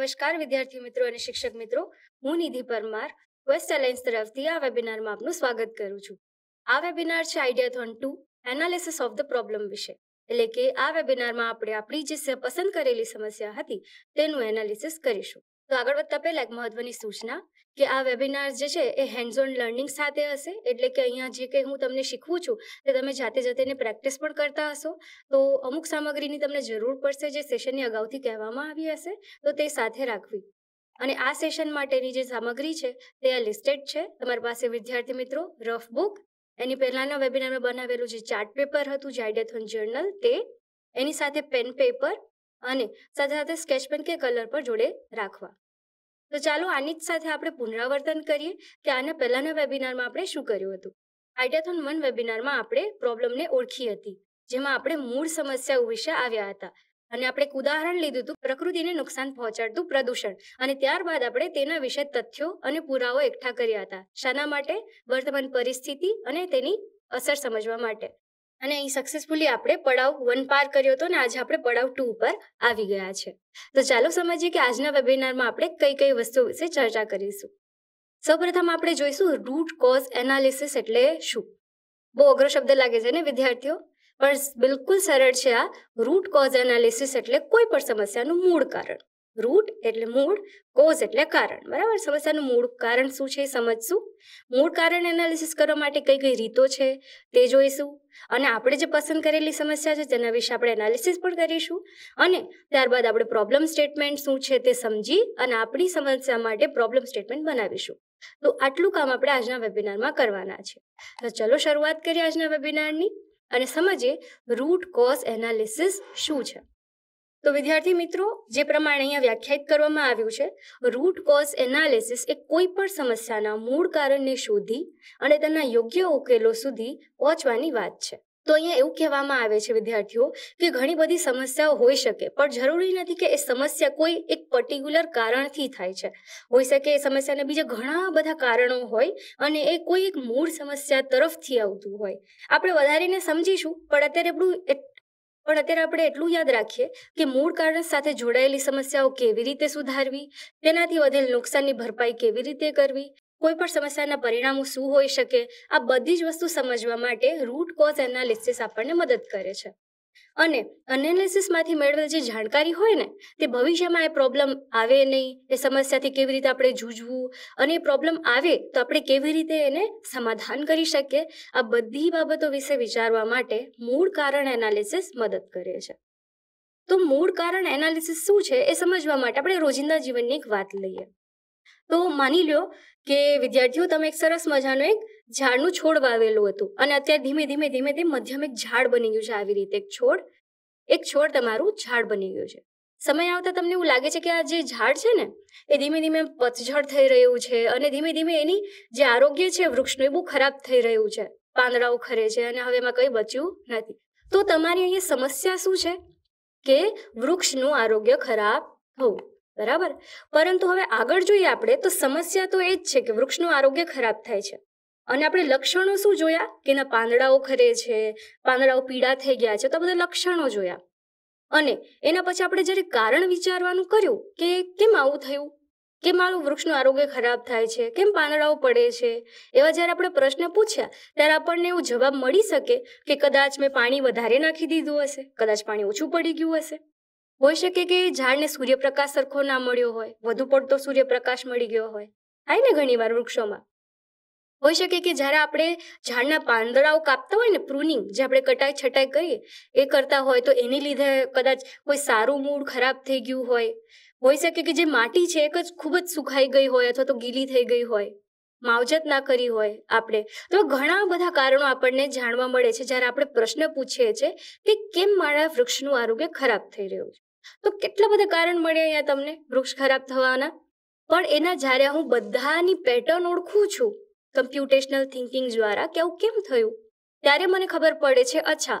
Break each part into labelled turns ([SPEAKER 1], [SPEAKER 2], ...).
[SPEAKER 1] નમસ્કાર વિદ્યાર્થી મિત્રો અને શિક્ષક મિત્રો હું નિધિ પરમાર વેસ્ટ એલાયન્સ તરફથી આ વેબિનારમાં આપનું સ્વાગત કરું છું આ વેબિનાર છે ideathon two analysis of the problem વિશે એટલે કે આ વેબિનારમાં આપણે આપણી જે પસંદ કરેલી સમસ્યા હતી તેનું એનાલિસિસ કરીશું તો આગળ વધતા પહેલા એક મહત્વની સૂચના કે આ વેબિનાર જે છે એ હેન્ડઝ ઓન લર્નિંગ સાથે હશે એટલે કે અહીંયા જે કંઈ હું તમને શીખવું છું તે તમે જાતે જાતે એને પ્રેક્ટિસ પણ કરતા હશો તો અમુક સામગ્રીની તમને જરૂર પડશે જે સેશનની અગાઉથી કહેવામાં આવી હશે તો તે સાથે રાખવી અને આ સેશન માટેની જે સામગ્રી છે તે આ લિસ્ટેડ છે તમારી પાસે વિદ્યાર્થી મિત્રો રફ બુક એની પહેલાંના વેબિનારમાં બનાવેલું જે ચાર્ટ પેપર હતું જાઇડેથોન જર્નલ તે એની સાથે પેન પેપર અને સાથે સાથે સ્કેચ પેન કે કલર પર જોડે રાખવા તો ચાલો આની જ સાથે આપણે પુનરાવર્તન કરીએ કે આના પહેલાના વેબિનારમાં આપણે શું કર્યું હતું આઇડિયાથોન વન વેબિનારમાં આપણે પ્રોબ્લમને ઓળખી હતી જેમાં આપણે મૂળ સમસ્યાઓ વિશે આવ્યા હતા અને આપણે એક ઉદાહરણ લીધું હતું પ્રકૃતિને નુકસાન પહોંચાડતું પ્રદૂષણ અને ત્યારબાદ આપણે તેના વિશે તથ્યો અને પુરાવો એકઠા કર્યા હતા શાના માટે વર્તમાન પરિસ્થિતિ અને તેની અસર સમજવા માટે અને અહીં સક્સેસફુલી આપણે પડાવ વન પાર કર્યો હતો અને આજે આપણે પડાવ ટુ ઉપર આવી ગયા છે તો ચાલો સમજીએ કે આજના વેબિનારમાં આપણે કઈ કઈ વસ્તુ વિશે ચર્ચા કરીશું સૌપ્રથમ આપણે જોઈશું રૂટ કોઝ એનાલિસિસ એટલે શું બહુ અઘરો શબ્દ લાગે છે ને વિદ્યાર્થીઓ પણ બિલકુલ સરળ છે આ રૂટ કોઝ એનાલિસિસ એટલે કોઈ પણ સમસ્યાનું મૂળ કારણ રૂટ એટલે મૂળ કોઝ એટલે કારણ બરાબર સમસ્યાનું મૂળ કારણ શું છે સમજશું મૂળ કારણ એનાલિસિસ કરવા માટે કઈ કઈ રીતો છે તે જોઈશું અને આપણે જે પસંદ કરેલી સમસ્યા છે તેના વિશે આપણે એનાલિસિસ પણ કરીશું અને ત્યારબાદ આપણે પ્રોબ્લેમ સ્ટેટમેન્ટ શું છે તે સમજી અને આપણી સમસ્યા માટે પ્રોબ્લેમ સ્ટેટમેન્ટ બનાવીશું તો આટલું કામ આપણે આજના વેબિનારમાં કરવાના છે તો ચલો શરૂઆત કરીએ આજના વેબિનારની અને સમજીએ રૂટ કોઝ એનાલિસિસ શું છે તો વિદ્યાર્થી મિત્રો જે પ્રમાણે અહીંયા વ્યાખ્યાયિત કરવામાં આવ્યું છે રૂટ કોઝ એનાલિસિસ એ કોઈ પણ સમસ્યાના મૂળ કારણને શોધી અને તેના યોગ્ય ઉકેલો સુધી પહોંચવાની વાત છે તો અહીંયા એવું કહેવામાં આવે છે વિદ્યાર્થીઓ કે ઘણી બધી સમસ્યાઓ હોઈ શકે પણ જરૂરી નથી કે એ સમસ્યા કોઈ એક પર્ટિક્યુલર કારણથી થાય છે હોઈ શકે એ સમસ્યાને બીજા ઘણા બધા કારણો હોય અને એ કોઈ એક મૂળ સમસ્યા તરફથી આવતું હોય આપણે વધારીને સમજીશું પણ અત્યારે આપણું પણ અત્યારે આપણે એટલું યાદ રાખીએ કે મૂળ કારણ સાથે જોડાયેલી સમસ્યાઓ કેવી રીતે સુધારવી તેનાથી વધેલ નુકસાનની ભરપાઈ કેવી રીતે કરવી કોઈ પણ સમસ્યાના પરિણામો શું હોઈ શકે આ બધી જ વસ્તુ સમજવા માટે રૂટ કોઝ એનાલિસિસ આપણને મદદ કરે છે અને એનાલિસિસમાંથી મેળવેલ જે જાણકારી હોય ને તે ભવિષ્યમાં એ પ્રોબ્લેમ આવે નહીં એ સમસ્યાથી કેવી રીતે આપણે જૂજવું અને એ પ્રોબ્લેમ આવે તો આપણે કેવી રીતે એને સમાધાન કરી શકીએ આ બધી બાબતો વિશે વિચારવા માટે મૂળ કારણ એનાલિસિસ મદદ કરે છે તો મૂળ કારણ એનાલિસિસ શું છે એ સમજવા માટે આપણે રોજિંદા જીવનની એક વાત લઈએ તો માની લો કે વિદ્યાર્થીઓ તમે એક સરસ મજાનો એક ઝાડનું છોડ વાવેલું હતું અને અત્યારે ધીમે ધીમે ધીમે ધીમે મધ્યમ એક ઝાડ બની ગયું છે આવી રીતે એક છોડ એક છોડ તમારું ઝાડ બની ગયું છે સમય આવતા તમને એવું લાગે છે કે આ જે ઝાડ છે ને એ ધીમે ધીમે પતઝડ થઈ રહ્યું છે અને ધીમે ધીમે એની જે આરોગ્ય છે વૃક્ષનું એ બહુ ખરાબ થઈ રહ્યું છે પાંદડાઓ ખરે છે અને હવે એમાં કંઈ બચ્યું નથી તો તમારી અહીંયા સમસ્યા શું છે કે વૃક્ષનું આરોગ્ય ખરાબ થવું બરાબર પરંતુ હવે આગળ જોઈએ આપણે તો સમસ્યા તો એ જ છે કે વૃક્ષનું આરોગ્ય ખરાબ થાય છે અને આપણે લક્ષણો શું જોયા કે એના પાંદડાઓ ખરે છે પાંદડાઓ પીળા થઈ ગયા છે તો બધા લક્ષણો જોયા અને એના પછી આપણે જ્યારે કારણ વિચારવાનું કર્યું કે કેમ આવું થયું કે મારું વૃક્ષનું આરોગ્ય ખરાબ થાય છે કેમ પાંદડાઓ પડે છે એવા જ્યારે આપણે પ્રશ્ન પૂછ્યા ત્યારે આપણને એવો જવાબ મળી શકે કે કદાચ મેં પાણી વધારે નાખી દીધું હશે કદાચ પાણી ઓછું પડી ગયું હશે હોઈ શકે કે ઝાડને સૂર્યપ્રકાશ સરખો ના મળ્યો હોય વધુ પડતો સૂર્યપ્રકાશ મળી ગયો હોય થાય ને ઘણીવાર વૃક્ષોમાં હોઈ શકે કે જ્યારે આપણે ઝાડના પાંદડાઓ કાપતા હોય ને પ્રુનિંગ જે આપણે કટાઈ છટાઈ કરીએ એ કરતા હોય તો એની લીધે કદાચ કોઈ સારું મૂળ ખરાબ થઈ ગયું હોય હોઈ શકે કે જે માટી છે એક જ ખૂબ જ સુખાઈ ગઈ હોય અથવા તો ગીલી થઈ ગઈ હોય માવજત ના કરી હોય આપણે તો ઘણા બધા કારણો આપણને જાણવા મળે છે જ્યારે આપણે પ્રશ્ન પૂછીએ છીએ કે કેમ મારા વૃક્ષનું આરોગ્ય ખરાબ થઈ રહ્યું છે તો કેટલા બધા કારણ મળે અહીંયા તમને વૃક્ષ ખરાબ થવાના પણ એના જ્યારે હું બધાની પેટર્ન ઓળખું છું કમ્પ્યુટેશનલ થિંકિંગ દ્વારા કે આવું કેમ થયું ત્યારે મને ખબર પડે છે અચ્છા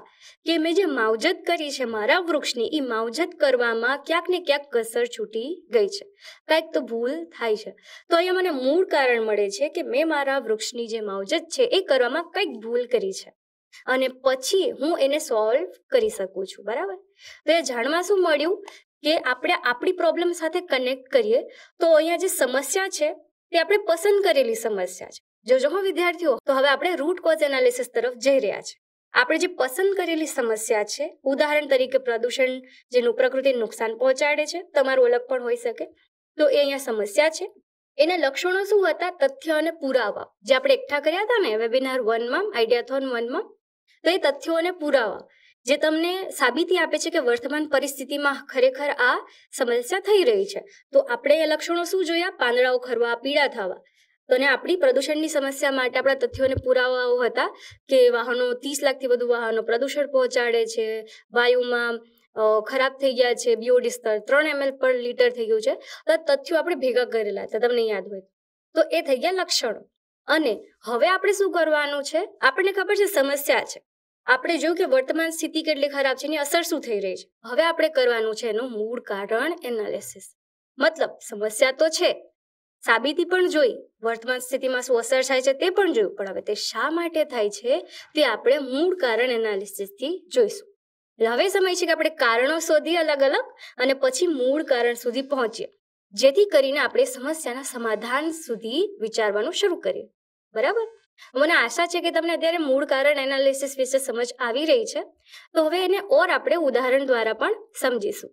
[SPEAKER 1] કે મેં જે માવજત કરી છે મારા વૃક્ષની એ માવજત કરવામાં ક્યાંક ને ક્યાંક કસર છૂટી ગઈ છે કાંઈક તો ભૂલ થાય છે તો અહીંયા મને મૂળ કારણ મળે છે કે મેં મારા વૃક્ષની જે માવજત છે એ કરવામાં કંઈક ભૂલ કરી છે અને પછી હું એને સોલ્વ કરી શકું છું બરાબર તો એ જાણવા શું મળ્યું કે આપણે આપણી પ્રોબ્લેમ સાથે કનેક્ટ કરીએ તો અહીંયા જે સમસ્યા છે તે આપણે પસંદ કરેલી સમસ્યા છે જોજો હો વિદ્યાર્થીઓ તો હવે આપણે રૂટ કોઝ એનાલિસિસ તરફ જઈ રહ્યા છે આપણે જે પસંદ કરેલી સમસ્યા છે ઉદાહરણ તરીકે પ્રદૂષણ જેનું પ્રકૃતિને નુકસાન પહોંચાડે છે તમારું અલગ પણ હોઈ શકે તો એ અહીંયા સમસ્યા છે એના લક્ષણો શું હતા તથ્ય અને પુરાવા જે આપણે એકઠા કર્યા હતા ને વેબિનાર વનમાં આઈડિયાથોન વનમાં તો એ તથ્યો અને પુરાવા જે તમને સાબિતી આપે છે કે વર્તમાન પરિસ્થિતિમાં ખરેખર આ સમસ્યા થઈ રહી છે તો આપણે એ લક્ષણો શું જોયા પાંદડાઓ ખરવા પીળા થવા તો ને આપણી પ્રદૂષણની સમસ્યા માટે આપણા તથ્યોને પુરાવાઓ હતા કે વાહનો ત્રીસ લાખથી વધુ વાહનો પ્રદૂષણ પહોંચાડે છે વાયુમાં ખરાબ થઈ ગયા છે બીઓડી સ્તર ત્રણ એમએલ પર લીટર થઈ ગયું છે તો તથ્યો આપણે ભેગા કરેલા હતા તમને યાદ હોય તો એ થઈ ગયા લક્ષણો અને હવે આપણે શું કરવાનું છે આપણને ખબર છે સમસ્યા છે આપણે જોયું કે વર્તમાન સ્થિતિ કેટલી ખરાબ છે એની અસર શું થઈ રહી છે હવે આપણે કરવાનું છે એનું મૂળ કારણ એનાલિસિસ મતલબ સમસ્યા તો છે સાબિતી પણ જોઈ વર્તમાન સ્થિતિમાં શું અસર થાય છે તે પણ જોયું પણ હવે તે શા માટે થાય છે તે આપણે મૂળ કારણ એનાલિસિસથી જોઈશું હવે સમય છે કે આપણે કારણો શોધી અલગ અલગ અને પછી મૂળ કારણ સુધી પહોંચીએ જેથી કરીને આપણે સમસ્યાના સમાધાન સુધી વિચારવાનું શરૂ કરીએ બરાબર મને આશા છે કે તમને અત્યારે મૂળ કારણ એનાલિસિસ વિશે સમજ આવી રહી છે તો હવે એને ઓર આપણે ઉદાહરણ દ્વારા પણ સમજીશું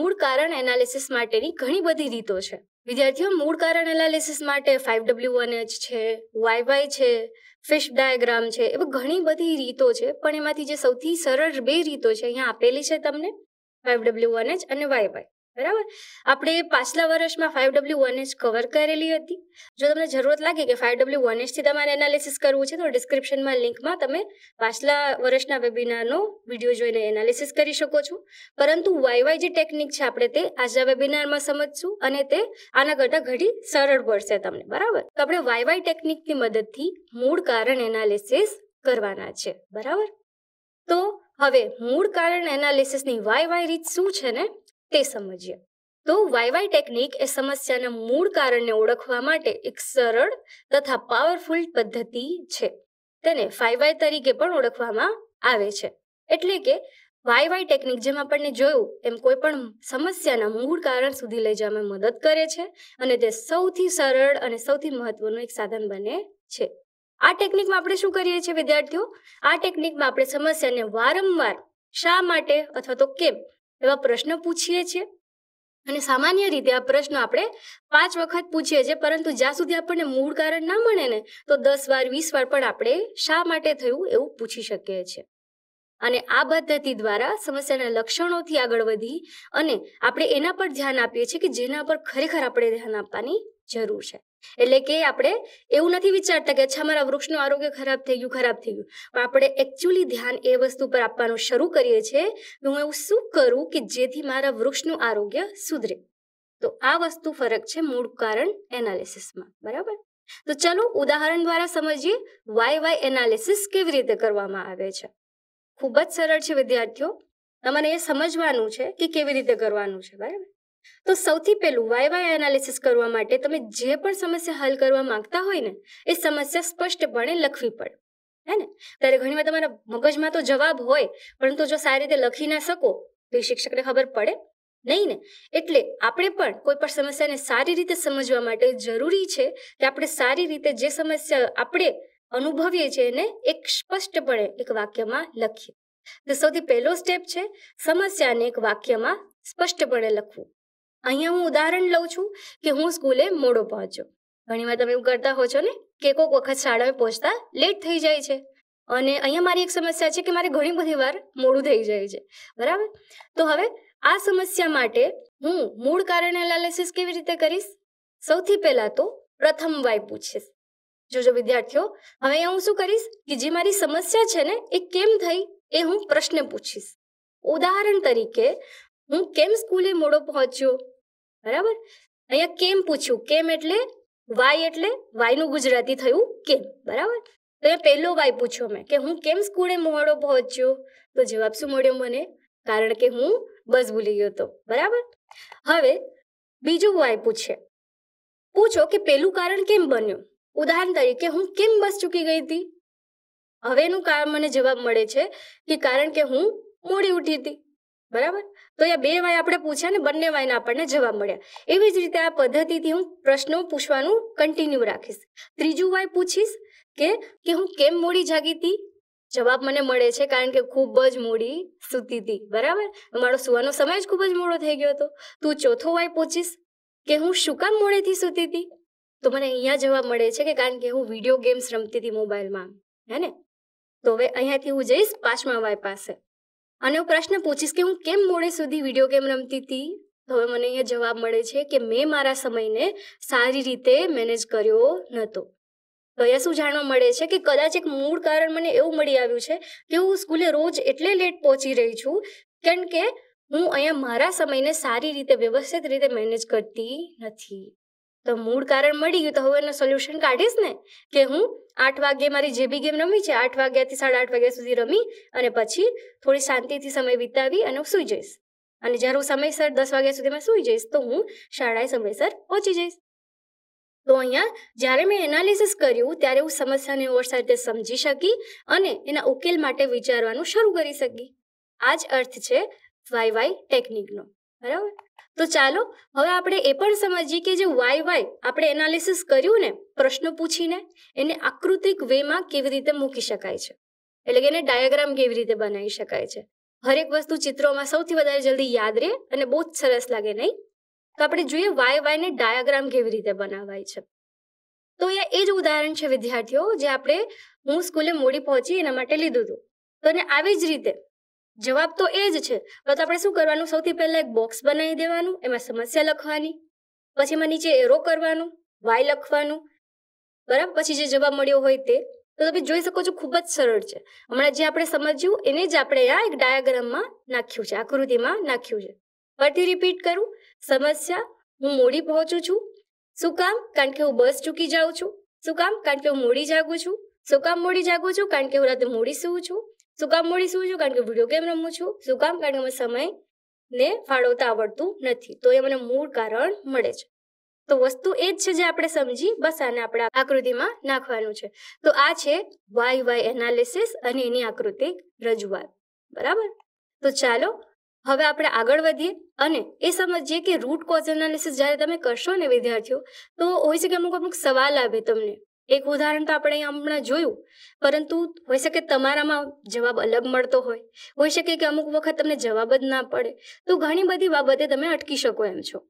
[SPEAKER 1] મૂળ કારણ એનાલિસિસ માટેની ઘણી બધી રીતો છે વિદ્યાર્થીઓ મૂળ કારણ એનાલિસિસ માટે ફાઇવ ડબલ્યુ વન એચ છે વાય છે ફિશ ડાયાગ્રામ છે એવી ઘણી બધી રીતો છે પણ એમાંથી જે સૌથી સરળ બે રીતો છે અહીંયા આપેલી છે તમને ફાઇવ ડબલ્યુ વન એચ અને વાય વાય બરાબર આપણે પાછલા વર્ષમાં five W one H cover કરેલી હતી જો તમને જરૂરત લાગે કે ફાઇવ ડબલ્યુ વન એચથી તમારે એનાલિસિસ કરવું છે તો ડિસ્ક્રિપ્શનમાં લિંકમાં તમે પાછલા વર્ષના વેબિનારનો વિડીયો જોઈને એનાલિસિસ કરી શકો છો પરંતુ વાયવાય જે ટેકનિક છે આપણે તે આજના વેબિનારમાં સમજશું અને તે આના કરતાં ઘડી સરળ પડશે તમને બરાબર તો આપણે વાયવાય ટેકનિકની મદદથી મૂળ કારણ એનાલિસિસ કરવાના છે બરાબર તો હવે મૂળ કારણ એનાલિસિસની વાય વાય રીત શું છે ને તે સમજીએ તો વાયવાય ટેકનિક એ સમસ્યાના મૂળ કારણને ઓળખવા માટે એક સરળ તથા પાવરફુલ પદ્ધતિ છે તેને ફાઈવાય તરીકે પણ ઓળખવામાં આવે છે એટલે કે વાય વાય ટેકનિક જેમ આપણને જોયું એમ કોઈ પણ સમસ્યાના મૂળ કારણ સુધી લઈ જવામાં મદદ કરે છે અને તે સૌથી સરળ અને સૌથી મહત્વનું એક સાધન બને છે આ ટેકનિકમાં આપણે શું કરીએ છીએ વિદ્યાર્થીઓ આ ટેકનિકમાં આપણે સમસ્યાને વારંવાર શા માટે અથવા તો કેમ એવા પ્રશ્નો પૂછીએ છીએ અને સામાન્ય રીતે આ પ્રશ્ન આપણે પાંચ વખત પૂછીએ છીએ પરંતુ જ્યાં સુધી આપણને મૂળ કારણ ના મળે ને તો દસ વાર વીસ વાર પણ આપણે શા માટે થયું એવું પૂછી શકીએ છીએ અને આ પદ્ધતિ દ્વારા સમસ્યાના લક્ષણોથી આગળ વધી અને આપણે એના પર ધ્યાન આપીએ છીએ કે જેના પર ખરેખર આપણે ધ્યાન આપવાની જરૂર છે એટલે કે આપણે એવું નથી વિચારતા કે અચ્છા મારા વૃક્ષનું આરોગ્ય ખરાબ થઈ ગયું ખરાબ થઈ ગયું પણ આપણે એકચ્યુઅલી ધ્યાન એ વસ્તુ પર આપવાનું શરૂ કરીએ છીએ હું એવું શું કરું કે જેથી મારા વૃક્ષનું આરોગ્ય સુધરે તો આ વસ્તુ ફરક છે મૂળ કારણ એનાલિસિસમાં બરાબર તો ચલો ઉદાહરણ દ્વારા સમજીએ વાય વાય એનાલિસિસ કેવી રીતે કરવામાં આવે છે ખૂબ જ સરળ છે વિદ્યાર્થીઓ તમને એ સમજવાનું છે કે કેવી રીતે કરવાનું છે બરાબર તો સૌથી પહેલું વાય વાય એનાલિસિસ કરવા માટે તમે જે પણ સમસ્યા હલ કરવા માંગતા હોય ને એ સમસ્યા સ્પષ્ટપણે લખવી પડે હે ને ત્યારે ઘણીવાર તમારા મગજમાં તો જવાબ હોય પરંતુ જો સારી રીતે લખી ના શકો તો એ શિક્ષકને ખબર પડે નહીં ને એટલે આપણે પણ કોઈ પણ સમસ્યાને સારી રીતે સમજવા માટે જરૂરી છે કે આપણે સારી રીતે જે સમસ્યા આપણે અનુભવીએ છીએ એને એક સ્પષ્ટપણે એક વાક્યમાં લખીએ તો સૌથી પહેલો સ્ટેપ છે સમસ્યાને એક વાક્યમાં સ્પષ્ટપણે લખવું અહીંયા હું ઉદાહરણ લઉં છું કે હું સ્કૂલે મોડો પહોંચ્યો ઘણીવાર તમે એવું કરતા હો છો ને કે કોઈક વખત શાળાએ પહોંચતા લેટ થઈ જાય છે અને અહીંયા મારી એક સમસ્યા છે કે મારે ઘણી બધી વાર મોડું થઈ જાય છે બરાબર તો હવે આ સમસ્યા માટે હું મૂળ કારણ એનાલિસિસ કેવી રીતે કરીશ સૌથી પહેલાં તો પ્રથમ વાય પૂછીશ જોજો વિદ્યાર્થીઓ હવે હું શું કરીશ કે જે મારી સમસ્યા છે ને એ કેમ થઈ એ હું પ્રશ્ન પૂછીશ ઉદાહરણ તરીકે હું કેમ સ્કૂલે મોડો પહોંચ્યો બરાબર અહીંયા કેમ પૂછ્યું કેમ એટલે વાય એટલે વાયનું ગુજરાતી થયું કેમ બરાબર તો એ પહેલો વાય પૂછ્યો મેં કે હું કેમ સ્કૂલે મોડો પહોંચ્યો તો જવાબ શું મળ્યો મને કારણ કે હું બસ ભૂલી ગયો હતો બરાબર હવે બીજું વાય પૂછે પૂછો કે પેલું કારણ કેમ બન્યું ઉદાહરણ તરીકે હું કેમ બસ ચૂકી ગઈ હતી હવેનું કારણ મને જવાબ મળે છે કે કારણ કે હું મોડી ઉઠી હતી બરાબર તો અહીંયા બે વાય આપણે પૂછ્યા ને બંને વાયને આપણને જવાબ મળ્યા એવી જ રીતે આ પદ્ધતિથી હું પ્રશ્નો પૂછવાનું કન્ટિન્યુ રાખીશ ત્રીજું વાય પૂછીશ કે કે હું કેમ મોડી જાગી હતી જવાબ મને મળે છે કારણ કે ખૂબ જ મોડી સૂતી હતી બરાબર મારો સુવાનો સમય જ ખૂબ જ મોડો થઈ ગયો હતો તું ચોથો વાય પૂછીશ કે હું શું કામ મોડેથી સૂતી હતી તો મને અહીંયા જવાબ મળે છે કે કારણ કે હું વિડીયો ગેમ્સ રમતી હતી મોબાઈલમાં હે ને તો હવે અહીંયાથી હું જઈશ પાંચમા વાય પાસે અને હું પ્રશ્ન પૂછીશ કે હું કેમ મોડે સુધી વિડીયો ગેમ રમતી હતી તો હવે મને એ જવાબ મળે છે કે મેં મારા સમયને સારી રીતે મેનેજ કર્યો નહોતો તો અહીંયા શું જાણવા મળે છે કે કદાચ એક મૂળ કારણ મને એવું મળી આવ્યું છે કે હું સ્કૂલે રોજ એટલે લેટ પહોંચી રહી છું કારણ કે હું અહીંયા મારા સમયને સારી રીતે વ્યવસ્થિત રીતે મેનેજ કરતી નથી તો મૂળ કારણ મળી ગયું તો હવે એનું સોલ્યુશન કાઢીશ ને કે હું આઠ વાગ્યે મારી જે બી ગેમ રમી છે આઠ વાગ્યાથી સાડા આઠ વાગ્યા સુધી રમી અને પછી થોડી શાંતિથી સમય વિતાવી અને હું સૂઈ જઈશ અને જ્યારે હું સમયસર દસ વાગ્યા સુધીમાં સૂઈ જઈશ તો હું શાળાએ સમયસર પહોંચી જઈશ તો અહીંયા જ્યારે મેં એનાલિસિસ કર્યું ત્યારે હું સમસ્યાને ઓરસા રીતે સમજી શકી અને એના ઉકેલ માટે વિચારવાનું શરૂ કરી શકી આ જ અર્થ છે વાય વાય ટેકનિકનો બરાબર તો ચાલો હવે આપણે એ પણ સમજીએ કે જે વાય વાય આપણે એનાલિસિસ કર્યું ને પ્રશ્નો પૂછીને એને આકૃતિક વેમાં કેવી રીતે મૂકી શકાય છે એટલે કે એને ડાયાગ્રામ કેવી રીતે બનાવી શકાય છે હરેક વસ્તુ ચિત્રોમાં સૌથી વધારે જલ્દી યાદ રહે અને બહુ જ સરસ લાગે નહીં તો આપણે જોઈએ વાય વાયને ડાયાગ્રામ કેવી રીતે બનાવાય છે તો અહીંયા એ જ ઉદાહરણ છે વિદ્યાર્થીઓ જે આપણે હું સ્કૂલે મોડી પહોંચી એના માટે લીધું હતું તો અને આવી જ રીતે જવાબ તો એ જ છે તો આપણે શું કરવાનું સૌથી પહેલા એક બોક્સ બનાવી દેવાનું એમાં સમસ્યા લખવાની પછી એમાં નીચે એરો કરવાનું વાય લખવાનું બરાબર પછી જે જવાબ મળ્યો હોય તે તો તમે જોઈ શકો છો ખૂબ જ સરળ છે હમણાં જે આપણે સમજ્યું એને જ આપણે આ એક ડાયાગ્રામમાં નાખ્યું છે આકૃતિમાં નાખ્યું છે ફરીથી રિપીટ કરું સમસ્યા હું મોડી પહોંચું છું શું કામ કારણ કે હું બસ ચૂકી જાઉં છું શું કામ કારણ કે હું મોડી જાગું છું શું કામ મોડી જાગું છું કારણ કે હું રાતે મોડી સૂવું છું શું કામ મોડી શું છું કારણ કે વિડીયો ગેમ રમું છું શું કામ કારણ કે મને સમય ને ફાળવતા આવડતું નથી તો એ મને મૂળ કારણ મળે છે તો વસ્તુ એ જ છે જે આપણે સમજી બસ આને આપણે આકૃતિમાં નાખવાનું છે તો આ છે વાય વાય એનાલિસિસ અને એની આકૃતિ રજૂઆત બરાબર તો ચાલો હવે આપણે આગળ વધીએ અને એ સમજીએ કે રૂટ કોઝ એનાલિસિસ જ્યારે તમે કરશો ને વિદ્યાર્થીઓ તો હોઈ શકે અમુક અમુક સવાલ આવે તમને એક ઉદાહરણ તો આપણે હમણાં જોયું પરંતુ હોઈ શકે તમારામાં જવાબ અલગ મળતો હોય હોઈ શકે કે અમુક વખત તમને જવાબ જ ના પડે તો ઘણી બધી બાબતે તમે અટકી શકો એમ છો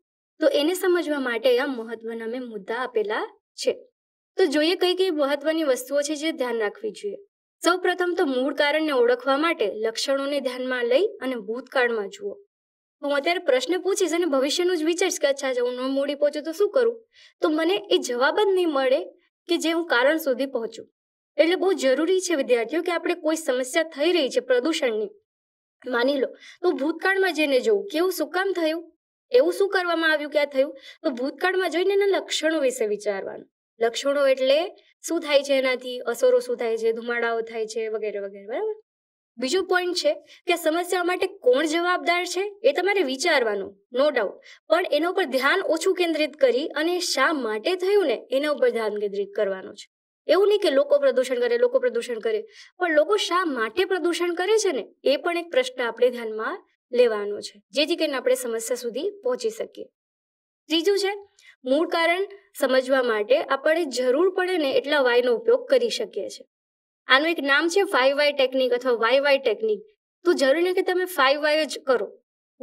[SPEAKER 1] તો એને સમજવા માટે આ મહત્વના મેં મુદ્દા આપેલા છે તો જોઈએ કઈ કઈ મહત્વની વસ્તુઓ છે જે ધ્યાન રાખવી જોઈએ સૌ પ્રથમ તો મૂળ કારણને ઓળખવા માટે લક્ષણોને ધ્યાનમાં લઈ અને ભૂતકાળમાં જુઓ હું અત્યારે પ્રશ્ન પૂછીશ અને ભવિષ્યનું જ વિચારીશ કે અચ્છા હું ન મૂડી પહોંચું તો શું કરું તો મને એ જવાબ જ નહીં મળે કે જે હું કારણ સુધી પહોંચું એટલે બહુ જરૂરી છે વિદ્યાર્થીઓ કે આપણે કોઈ સમસ્યા થઈ રહી છે પ્રદૂષણની માની લો તો ભૂતકાળમાં જઈને જોવું કેવું શું કામ થયું એવું શું કરવામાં આવ્યું ક્યાં થયું તો ભૂતકાળમાં જોઈને એના લક્ષણો વિશે વિચારવાનું લક્ષણો એટલે શું થાય છે એનાથી અસરો શું થાય છે ધુમાડાઓ થાય છે વગેરે વગેરે બરાબર બીજો પોઈન્ટ છે કે સમસ્યા માટે કોણ જવાબદાર છે એ તમારે વિચારવાનું નો ડાઉટ પણ એના ઉપર ધ્યાન ઓછું કેન્દ્રિત કરી અને શા માટે થયું ને એના ઉપર ધ્યાન કેન્દ્રિત કરવાનું છે એવું નહીં કે લોકો પ્રદૂષણ કરે લોકો પ્રદૂષણ કરે પણ લોકો શા માટે પ્રદૂષણ કરે છે ને એ પણ એક પ્રશ્ન આપણે ધ્યાનમાં લેવાનો છે જેથી કરીને આપણે સમસ્યા સુધી પહોંચી શકીએ ત્રીજું છે મૂળ કારણ સમજવા માટે આપણે જરૂર પડે ને એટલા વાયનો ઉપયોગ કરી શકીએ છીએ આનું એક નામ છે ફાઈવ વાય ટેકનિક અથવા વાય વાય ટેકનિક તો જરૂરી નહીં કે તમે ફાઈવ વાય જ કરો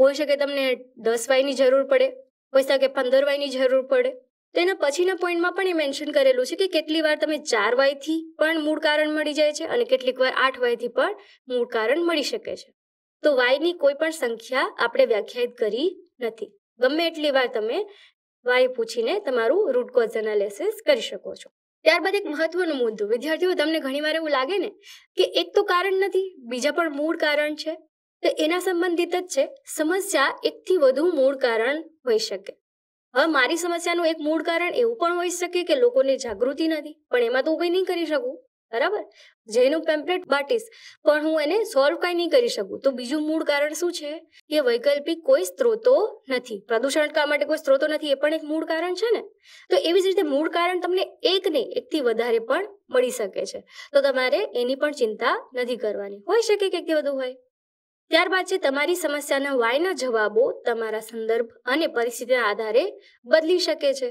[SPEAKER 1] હોઈ શકે તમને દસ વાયની જરૂર પડે હોઈ શકે પંદર વાયની જરૂર પડે તો એના પછીના પોઈન્ટમાં પણ એ મેન્શન કરેલું છે કે કેટલી વાર તમે ચાર વાયથી પણ મૂળ કારણ મળી જાય છે અને કેટલીક વાર આઠ વાયથી પણ મૂળ કારણ મળી શકે છે તો વાયની કોઈ પણ સંખ્યા આપણે વ્યાખ્યાયિત કરી નથી ગમે એટલી વાર તમે વાય પૂછીને તમારું રૂટ કોઝ એનાલિસિસ કરી શકો છો ત્યારબાદ એક મહત્વનો મુદ્દો વિદ્યાર્થીઓ તમને ઘણીવાર એવું લાગે ને કે એક તો કારણ નથી બીજા પણ મૂળ કારણ છે તો એના સંબંધિત જ છે સમસ્યા એકથી વધુ મૂળ કારણ હોઈ શકે હવે મારી સમસ્યાનું એક મૂળ કારણ એવું પણ હોઈ શકે કે લોકોને જાગૃતિ નથી પણ એમાં તો હું કંઈ નહીં કરી શકું બરાબર જેનું પેમ્પલેટ બાટીશ પણ હું એને સોલ્વ કાંઈ નહીં કરી શકું તો બીજું મૂળ કારણ શું છે કે વૈકલ્પિક કોઈ સ્ત્રોતો નથી પ્રદૂષણ અટકાવવા માટે કોઈ સ્ત્રોતો નથી એ પણ એક મૂળ કારણ છે ને તો એવી જ રીતે મૂળ કારણ તમને એક નહીં એકથી વધારે પણ મળી શકે છે તો તમારે એની પણ ચિંતા નથી કરવાની હોઈ શકે કે એકથી વધુ હોય ત્યારબાદ છે તમારી સમસ્યાના વાયના જવાબો તમારા સંદર્ભ અને પરિસ્થિતિના આધારે બદલી શકે છે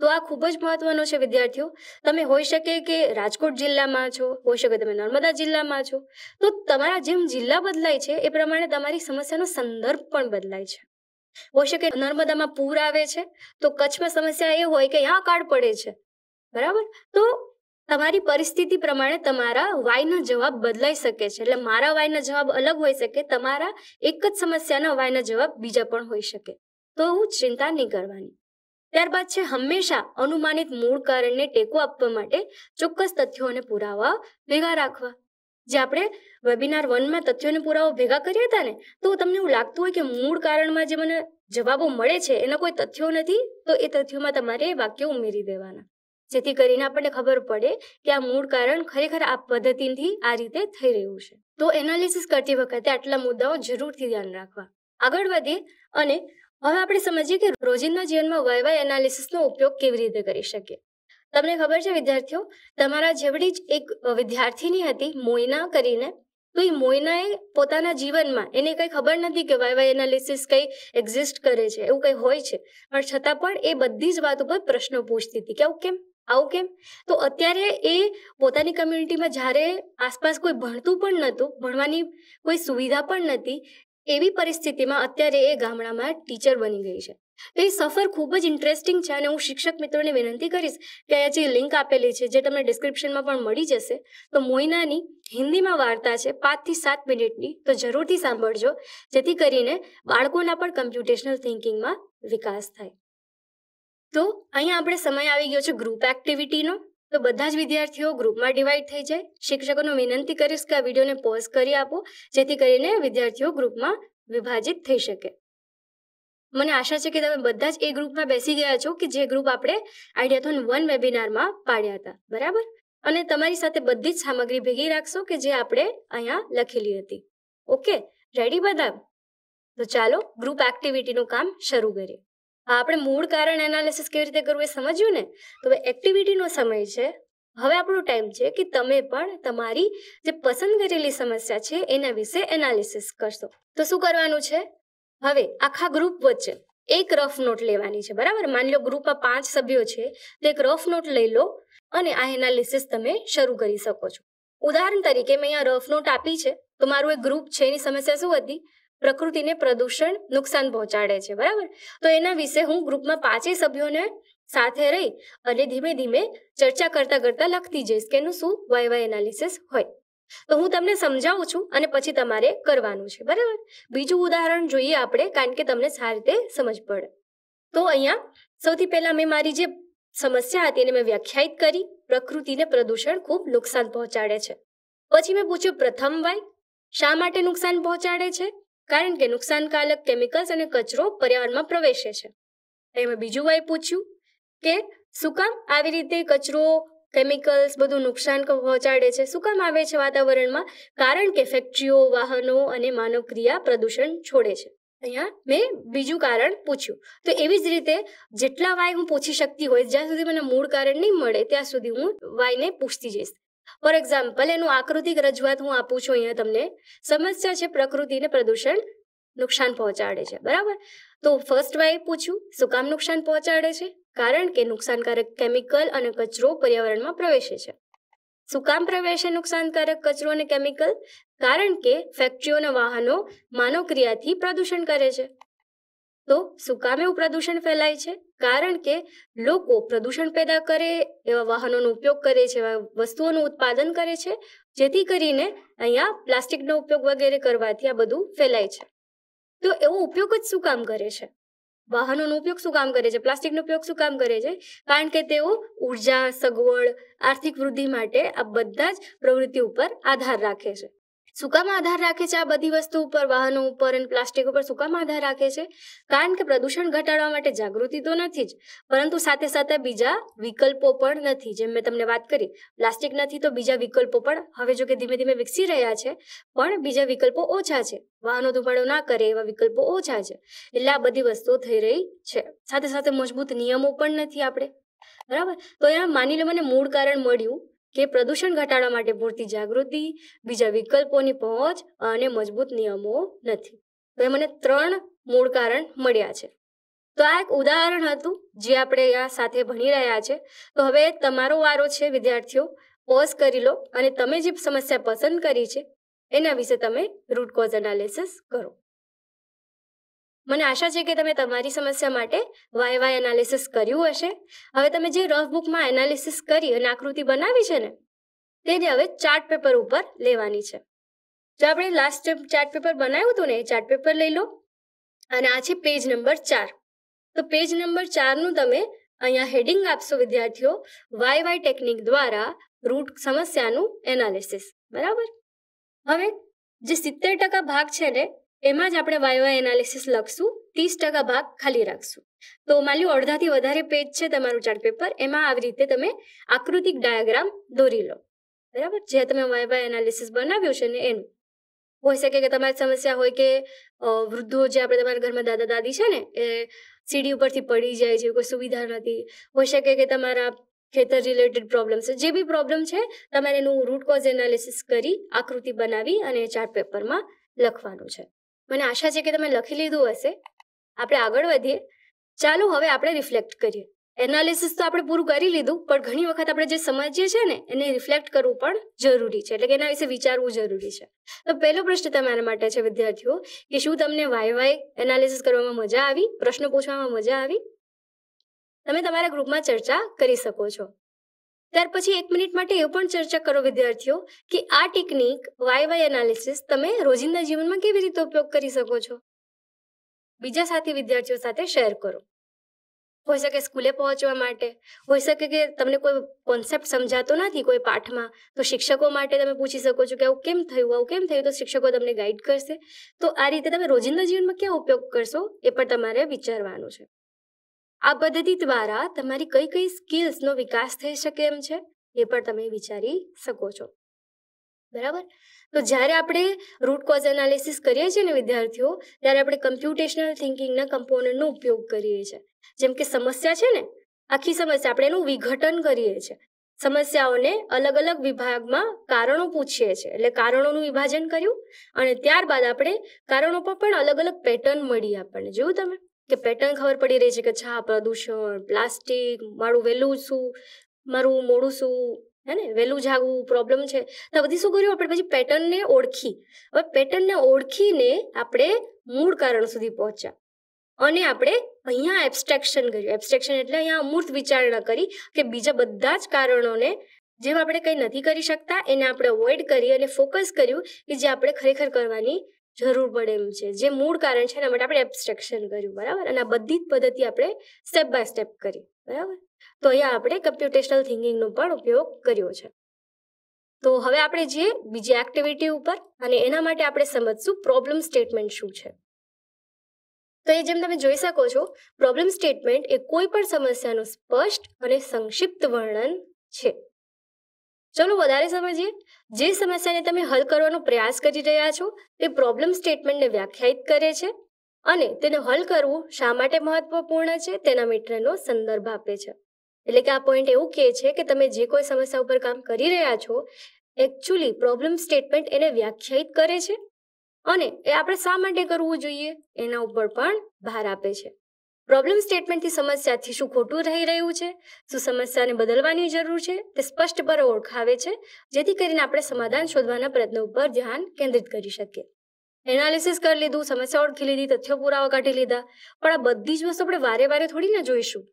[SPEAKER 1] તો આ ખૂબ જ મહત્વનું છે વિદ્યાર્થીઓ તમે હોઈ શકે કે રાજકોટ જિલ્લામાં છો હોઈ શકે તમે નર્મદા જિલ્લામાં છો તો તમારા જેમ જિલ્લા બદલાય છે એ પ્રમાણે તમારી સમસ્યાનો સંદર્ભ પણ બદલાય છે હોઈ શકે નર્મદામાં પૂર આવે છે તો કચ્છમાં સમસ્યા એ હોય કે યા કાળ પડે છે બરાબર તો તમારી પરિસ્થિતિ પ્રમાણે તમારા વાયનો જવાબ બદલાઈ શકે છે એટલે મારા વાયના જવાબ અલગ હોઈ શકે તમારા એક જ સમસ્યાના વાયનો જવાબ બીજા પણ હોઈ શકે તો હું ચિંતા નહીં કરવાની ત્યારબાદ છે હંમેશા અનુમાનિત મૂળ કારણને ટેકો આપવા માટે ચોક્કસ તથ્યોને પુરાવા ભેગા રાખવા જે આપણે વેબિનાર વનમાં તથ્યોને પુરાવા ભેગા કર્યા હતા ને તો તમને એવું લાગતું હોય કે મૂળ કારણમાં જે મને જવાબો મળે છે એના કોઈ તથ્યો નથી તો એ તથ્યોમાં તમારે વાક્ય ઉમેરી દેવાના જેથી કરીને આપણને ખબર પડે કે આ મૂળ કારણ ખરેખર આ પદ્ધતિથી આ રીતે થઈ રહ્યું છે તો એનાલિસિસ કરતી વખતે આટલા મુદ્દાઓ જરૂરથી ધ્યાન રાખવા આગળ વધીએ અને હવે આપણે સમજીએ કે રોજિંદા જીવનમાં વાયવાય એનાલિસિસનો ઉપયોગ કેવી રીતે કરી શકીએ તમને ખબર છે વિદ્યાર્થીઓ તમારા જેવડી જ એક વિદ્યાર્થીની હતી મોઈના કરીને તો એ મોઈનાએ પોતાના જીવનમાં એને કંઈ ખબર નથી કે વાયવાય એનાલિસિસ કંઈ એક્ઝિસ્ટ કરે છે એવું કંઈ હોય છે પણ છતાં પણ એ બધી જ વાત ઉપર પ્રશ્નો પૂછતી હતી કે આવું કેમ આવું કેમ તો અત્યારે એ પોતાની કમ્યુનિટીમાં જ્યારે આસપાસ કોઈ ભણતું પણ નહોતું ભણવાની કોઈ સુવિધા પણ નહોતી એવી પરિસ્થિતિમાં અત્યારે એ ગામડામાં ટીચર બની ગઈ છે તો એ સફર ખૂબ જ ઇન્ટરેસ્ટિંગ છે અને હું શિક્ષક મિત્રોને વિનંતી કરીશ કે આ જે લિંક આપેલી છે જે તમને ડિસ્ક્રિપ્શનમાં પણ મળી જશે તો મોઇનાની હિન્દીમાં વાર્તા છે પાંચથી સાત મિનિટની તો જરૂરથી સાંભળજો જેથી કરીને બાળકોના પણ કમ્પ્યુટેશનલ થિંકિંગમાં વિકાસ થાય તો અહીંયા આપણે સમય આવી ગયો છે ગ્રુપ એક્ટિવિટીનો તો બધા જ વિદ્યાર્થીઓ ગ્રુપમાં ડિવાઈડ થઈ જાય શિક્ષકોને વિનંતી કરીશ કે આ વિડીયોને પોઝ કરી આપો જેથી કરીને વિદ્યાર્થીઓ ગ્રુપમાં વિભાજિત થઈ શકે મને આશા છે કે તમે બધા જ એ ગ્રુપમાં બેસી ગયા છો કે જે ગ્રુપ આપણે આઈડિયાથોન વન વેબિનારમાં પાડ્યા હતા બરાબર અને તમારી સાથે બધી જ સામગ્રી ભેગી રાખશો કે જે આપણે અહીંયા લખેલી હતી ઓકે રેડી બધા તો ચાલો ગ્રુપ એક્ટિવિટીનું કામ શરૂ કરીએ આપણે મૂળ કારણ એનાલિસિસ કેવી રીતે કરવું એ સમજ્યું ને તો હવે એક્ટિવિટીનો સમય છે હવે આપણો ટાઈમ છે કે તમે પણ તમારી જે પસંદ કરેલી સમસ્યા છે એના વિશે એનાલિસિસ કરશો તો શું કરવાનું છે હવે આખા ગ્રુપ વચ્ચે એક રફ નોટ લેવાની છે બરાબર માની લો ગ્રુપમાં પાંચ સભ્યો છે તો એક રફ નોટ લઈ લો અને આ એનાલિસિસ તમે શરૂ કરી શકો છો ઉદાહરણ તરીકે મેં અહીંયા રફ નોટ આપી છે તો મારું એક ગ્રુપ છે એની સમસ્યા શું હતી પ્રકૃતિને પ્રદૂષણ નુકસાન પહોંચાડે છે બરાબર તો એના વિશે હું ગ્રુપમાં પાંચેય સભ્યોને સાથે રહી અને ધીમે ધીમે ચર્ચા કરતા કરતા લખતી જઈશ કે એનું શું વાય વાય એનાલિસિસ હોય તો હું તમને સમજાવું છું અને પછી તમારે કરવાનું છે બરાબર બીજું ઉદાહરણ જોઈએ આપણે કારણ કે તમને સારી રીતે સમજ પડે તો અહીંયા સૌથી પહેલાં મેં મારી જે સમસ્યા હતી એને મેં વ્યાખ્યાયિત કરી પ્રકૃતિને પ્રદૂષણ ખૂબ નુકસાન પહોંચાડે છે પછી મેં પૂછ્યું પ્રથમ વાય શા માટે નુકસાન પહોંચાડે છે કારણ કે નુકસાનકારક કેમિકલ્સ અને કચરો પર્યાવરણમાં પ્રવેશે છે એમાં બીજું વાય પૂછ્યું કે શું કામ આવી રીતે કચરો કેમિકલ્સ બધું નુકસાન પહોંચાડે છે શું કામ આવે છે વાતાવરણમાં કારણ કે ફેક્ટરીઓ વાહનો અને માનવ ક્રિયા પ્રદૂષણ છોડે છે અહીંયા મેં બીજું કારણ પૂછ્યું તો એવી જ રીતે જેટલા વાય હું પૂછી શકતી હોય જ્યાં સુધી મને મૂળ કારણ નહીં મળે ત્યાં સુધી હું વાયને પૂછતી જઈશ ફોર એક્ઝામ્પલ એનું આકૃતિક રજૂઆત હું આપું છું અહીંયા તમને સમસ્યા છે પ્રકૃતિને પ્રદૂષણ નુકસાન પહોંચાડે છે બરાબર તો ફર્સ્ટ વાય પૂછ્યું શું કામ નુકસાન પહોંચાડે છે કારણ કે નુકસાનકારક કેમિકલ અને કચરો પર્યાવરણમાં પ્રવેશે છે શું કામ પ્રવેશે નુકસાનકારક કચરો અને કેમિકલ કારણ કે ફેક્ટરીઓના વાહનો માનવ ક્રિયાથી પ્રદૂષણ કરે છે તો શું કામ એવું પ્રદૂષણ ફેલાય છે કારણ કે લોકો પ્રદૂષણ પેદા કરે એવા વાહનોનો ઉપયોગ કરે છે એવા વસ્તુઓનું ઉત્પાદન કરે છે જેથી કરીને અહીંયા પ્લાસ્ટિકનો ઉપયોગ વગેરે કરવાથી આ બધું ફેલાય છે તો એવો ઉપયોગ જ શું કામ કરે છે વાહનોનો ઉપયોગ શું કામ કરે છે પ્લાસ્ટિકનો ઉપયોગ શું કામ કરે છે કારણ કે તેઓ ઉર્જા સગવડ આર્થિક વૃદ્ધિ માટે આ બધા જ પ્રવૃત્તિ ઉપર આધાર રાખે છે સુકામાં આધાર રાખે છે આ બધી વસ્તુ ઉપર વાહનો ઉપર અને પ્લાસ્ટિક ઉપર સુકામાં આધાર રાખે છે કારણ કે પ્રદૂષણ ઘટાડવા માટે જાગૃતિ તો નથી જ પરંતુ સાથે સાથે બીજા વિકલ્પો પણ નથી જેમ મેં તમને વાત કરી પ્લાસ્ટિક નથી તો બીજા વિકલ્પો પણ હવે જો કે ધીમે ધીમે વિકસી રહ્યા છે પણ બીજા વિકલ્પો ઓછા છે વાહનો ધુમાડો ના કરે એવા વિકલ્પો ઓછા છે એટલે આ બધી વસ્તુઓ થઈ રહી છે સાથે સાથે મજબૂત નિયમો પણ નથી આપણે બરાબર તો અહીંયા માની લો મને મૂળ કારણ મળ્યું કે પ્રદૂષણ ઘટાડવા માટે પૂરતી જાગૃતિ બીજા વિકલ્પોની પહોંચ અને મજબૂત નિયમો નથી તો એ મને ત્રણ મૂળ કારણ મળ્યા છે તો આ એક ઉદાહરણ હતું જે આપણે આ સાથે ભણી રહ્યા છે તો હવે તમારો વારો છે વિદ્યાર્થીઓ પોઝ કરી લો અને તમે જે સમસ્યા પસંદ કરી છે એના વિશે તમે રૂટ કોઝ એનાલિસિસ કરો મને આશા છે કે તમે તમારી સમસ્યા માટે વાય વાય એનાલિસિસ કર્યું હશે હવે તમે જે રફ બુકમાં એનાલિસિસ કરી અને આકૃતિ બનાવી છે ને તેને હવે ચાર્ટ પેપર ઉપર લેવાની છે જો આપણે લાસ્ટ ચાર્ટ પેપર બનાવ્યું હતું ને એ ચાર્ટ પેપર લઈ લો અને આ છે પેજ નંબર ચાર તો પેજ નંબર ચારનું તમે અહીંયા હેડિંગ આપશો વિદ્યાર્થીઓ વાય વાય ટેકનિક દ્વારા રૂટ સમસ્યાનું એનાલિસિસ બરાબર હવે જે સિત્તેર ટકા ભાગ છે ને એમાં જ આપણે વાયવા એનાલિસિસ લખશું ત્રીસ ટકા ભાગ ખાલી રાખશું તો માન્યું અડધાથી વધારે પેજ છે તમારું ચાર્ટ પેપર એમાં આવી રીતે તમે આકૃતિક ડાયાગ્રામ દોરી લો બરાબર જે તમે વાય વાય એનાલિસિસ બનાવ્યું છે ને એનું હોઈ શકે કે તમારી સમસ્યા હોય કે વૃદ્ધો જે આપણે તમારા ઘરમાં દાદા દાદી છે ને એ સીડી ઉપરથી પડી જાય છે કોઈ સુવિધા નથી હોઈ શકે કે તમારા ખેતર રિલેટેડ પ્રોબ્લેમ છે જે બી પ્રોબ્લેમ છે તમારે એનું રૂટકોઝ એનાલિસિસ કરી આકૃતિ બનાવી અને ચાર્ટ પેપરમાં લખવાનું છે મને આશા છે કે તમે લખી લીધું હશે આપણે આગળ વધીએ ચાલો હવે આપણે રિફ્લેક્ટ કરીએ એનાલિસિસ તો આપણે પૂરું કરી લીધું પણ ઘણી વખત આપણે જે સમજીએ છે ને એને રિફ્લેક્ટ કરવું પણ જરૂરી છે એટલે કે એના વિશે વિચારવું જરૂરી છે તો પહેલો પ્રશ્ન તમારા માટે છે વિદ્યાર્થીઓ કે શું તમને વાય વાય એનાલિસિસ કરવામાં મજા આવી પ્રશ્નો પૂછવામાં મજા આવી તમે તમારા ગ્રુપમાં ચર્ચા કરી શકો છો ત્યાર પછી એક મિનિટ માટે એ પણ ચર્ચા કરો વિદ્યાર્થીઓ કે આ ટેકનિક વાય વાય એનાલિસિસ તમે રોજિંદા જીવનમાં કેવી રીતે ઉપયોગ કરી શકો છો બીજા સાથી વિદ્યાર્થીઓ સાથે શેર કરો હોઈ શકે સ્કૂલે પહોંચવા માટે હોઈ શકે કે તમને કોઈ કોન્સેપ્ટ સમજાતો નથી કોઈ પાઠમાં તો શિક્ષકો માટે તમે પૂછી શકો છો કે આવું કેમ થયું આવું કેમ થયું તો શિક્ષકો તમને ગાઈડ કરશે તો આ રીતે તમે રોજિંદા જીવનમાં ક્યાં ઉપયોગ કરશો એ પણ તમારે વિચારવાનું છે આ પદ્ધતિ દ્વારા તમારી કઈ કઈ સ્કિલ્સનો વિકાસ થઈ શકે એમ છે એ પણ તમે વિચારી શકો છો બરાબર તો જ્યારે આપણે રૂટ કોઝ એનાલિસિસ કરીએ છીએ ને વિદ્યાર્થીઓ ત્યારે આપણે કમ્પ્યુટેશનલ થિંકિંગના કમ્પોનન્ટનો ઉપયોગ કરીએ છીએ જેમ કે સમસ્યા છે ને આખી સમસ્યા આપણે એનું વિઘટન કરીએ છીએ સમસ્યાઓને અલગ અલગ વિભાગમાં કારણો પૂછીએ છીએ એટલે કારણોનું વિભાજન કર્યું અને ત્યારબાદ આપણે કારણો પર પણ અલગ અલગ પેટર્ન મળી આપણને જોયું તમે કે પેટર્ન ખબર પડી રહી છે કે છા પ્રદૂષણ પ્લાસ્ટિક મારું વહેલું શું મારું મોડું શું હે ને વહેલું જાગવું પ્રોબ્લેમ છે તો બધી શું કર્યું આપણે પછી પેટર્નને ઓળખી હવે પેટર્નને ઓળખીને આપણે મૂળ કારણ સુધી પહોંચ્યા અને આપણે અહીંયા એબસ્ટ્રેક્શન કર્યું એબસ્ટ્રેક્શન એટલે અહીંયા અમૂર્ત વિચારણા કરી કે બીજા બધા જ કારણોને જેમ આપણે કંઈ નથી કરી શકતા એને આપણે અવોઇડ કરી અને ફોકસ કર્યું કે જે આપણે ખરેખર કરવાની જરૂર પડે એમ છે જે મૂળ કારણ છે એના માટે આપણે એબસ્ટ્રેક્શન કર્યું બરાબર અને આ બધી જ પદ્ધતિ આપણે સ્ટેપ બાય સ્ટેપ કરી બરાબર તો અહીંયા આપણે કમ્પ્યુટેશનલ થિંકિંગનો પણ ઉપયોગ કર્યો છે તો હવે આપણે જે બીજી એક્ટિવિટી ઉપર અને એના માટે આપણે સમજશું પ્રોબ્લેમ સ્ટેટમેન્ટ શું છે તો એ જેમ તમે જોઈ શકો છો પ્રોબ્લેમ સ્ટેટમેન્ટ એ કોઈ પણ સમસ્યાનું સ્પષ્ટ અને સંક્ષિપ્ત વર્ણન છે ચલો વધારે સમજીએ જે સમસ્યાને તમે હલ કરવાનો પ્રયાસ કરી રહ્યા છો તે પ્રોબ્લેમ સ્ટેટમેન્ટને વ્યાખ્યાયિત કરે છે અને તેને હલ કરવું શા માટે મહત્વપૂર્ણ છે તેના મિત્રનો સંદર્ભ આપે છે એટલે કે આ પોઈન્ટ એવું કહે છે કે તમે જે કોઈ સમસ્યા ઉપર કામ કરી રહ્યા છો એકચ્યુઅલી પ્રોબ્લેમ સ્ટેટમેન્ટ એને વ્યાખ્યાયિત કરે છે અને એ આપણે શા માટે કરવું જોઈએ એના ઉપર પણ ભાર આપે છે પ્રોબ્લેમ સ્ટેટમેન્ટથી સમસ્યાથી શું ખોટું રહી રહ્યું છે શું સમસ્યાને બદલવાની જરૂર છે તે સ્પષ્ટ ઓળખાવે છે જેથી કરીને આપણે સમાધાન શોધવાના પ્રયત્નો ઉપર ધ્યાન કેન્દ્રિત કરી શકીએ એનાલિસિસ કરી લીધું સમસ્યા ઓળખી લીધી તથ્યો પુરાવા કાઢી લીધા પણ આ બધી જ વસ્તુ આપણે વારે વારે થોડી ના જોઈશું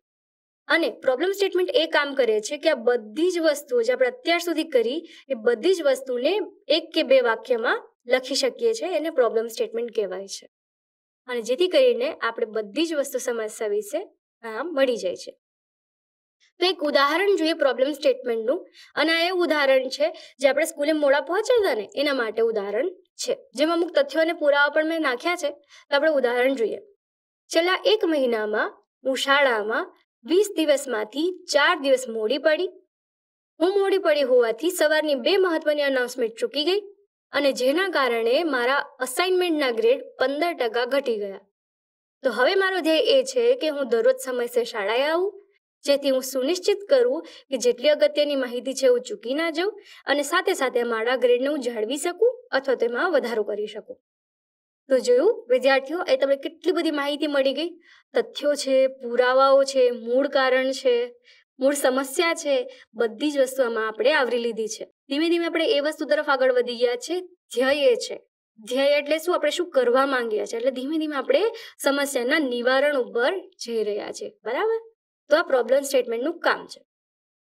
[SPEAKER 1] અને પ્રોબ્લેમ સ્ટેટમેન્ટ એ કામ કરે છે કે આ બધી જ વસ્તુઓ જે આપણે અત્યાર સુધી કરી એ બધી જ વસ્તુને એક કે બે વાક્યમાં લખી શકીએ છીએ એને પ્રોબ્લેમ સ્ટેટમેન્ટ કહેવાય છે અને જેથી કરીને આપણે બધી જ વસ્તુ સમસ્યા વિશે મળી જાય છે તો એક ઉદાહરણ જોઈએ પ્રોબ્લેમ સ્ટેટમેન્ટનું અને આ એ ઉદાહરણ છે જે આપણે સ્કૂલે મોડા પહોંચ્યા હતા ને એના માટે ઉદાહરણ છે જેમાં અમુક તથ્યો અને પુરાવા પણ મેં નાખ્યા છે તો આપણે ઉદાહરણ જોઈએ છેલ્લા એક મહિનામાં હું શાળામાં વીસ દિવસમાંથી ચાર દિવસ મોડી પડી હું મોડી પડી હોવાથી સવારની બે મહત્વની અનાઉન્સમેન્ટ ચૂકી ગઈ અને જેના કારણે મારા અસાઇનમેન્ટના ગ્રેડ પંદર ટકા ઘટી ગયા તો હવે મારો ધ્યેય એ છે કે હું દરરોજ સમયસર શાળાએ આવું જેથી હું સુનિશ્ચિત કરું કે જેટલી અગત્યની માહિતી છે હું ચૂકી ના જાઉં અને સાથે સાથે મારા ગ્રેડને હું જાળવી શકું અથવા તેમાં વધારો કરી શકું તો જોયું વિદ્યાર્થીઓ એ તમને કેટલી બધી માહિતી મળી ગઈ તથ્યો છે પુરાવાઓ છે મૂળ કારણ છે મૂળ સમસ્યા છે બધી જ વસ્તુઓમાં આપણે આવરી લીધી છે ધીમે ધીમે આપણે એ વસ્તુ તરફ આગળ વધી ગયા છે ધ્યેય છે ધ્યેય એટલે શું આપણે શું કરવા માંગીએ છીએ એટલે ધીમે ધીમે આપણે સમસ્યાના નિવારણ ઉપર જઈ રહ્યા છે બરાબર તો આ પ્રોબ્લેમ સ્ટેટમેન્ટનું કામ છે